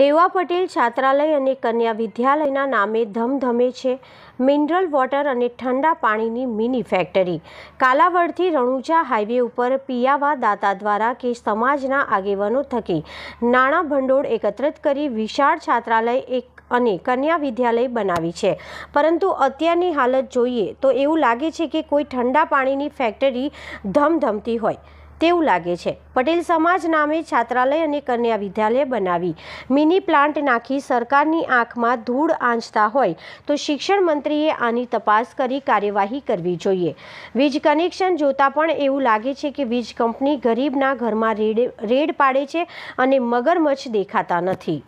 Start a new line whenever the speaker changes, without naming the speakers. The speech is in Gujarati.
લેવા પટેલ છાત્રાલય અને કન્યા વિદ્યાલયના નામે ધમધમે છે મિનરલ વોટર અને ઠંડા પાણીની મિની ફેક્ટરી કાલાવડથી રણુજા હાઈવે ઉપર પિયાવા દાતા દ્વારા કે સમાજના આગેવાનો થકી નાણાં ભંડોળ એકત્રિત કરી વિશાળ છાત્રાલય એક અને કન્યા વિદ્યાલય બનાવી છે પરંતુ અત્યારની હાલત જોઈએ તો એવું લાગે છે કે કોઈ ઠંડા પાણીની ફેક્ટરી ધમધમતી હોય તેવું લાગે છે પટેલ સમાજ નામે છાત્રાલય અને કન્યા વિદ્યાલય બનાવી મિની પ્લાન્ટ નાખી સરકારની આંખમાં ધૂળ આંચતા હોય તો શિક્ષણ મંત્રીએ આની તપાસ કરી કાર્યવાહી કરવી જોઈએ વીજ કનેક્શન જોતા પણ એવું લાગે છે કે વીજ કંપની ગરીબના ઘરમાં રેડ રેડ પાડે છે અને મગરમચ્છ દેખાતા નથી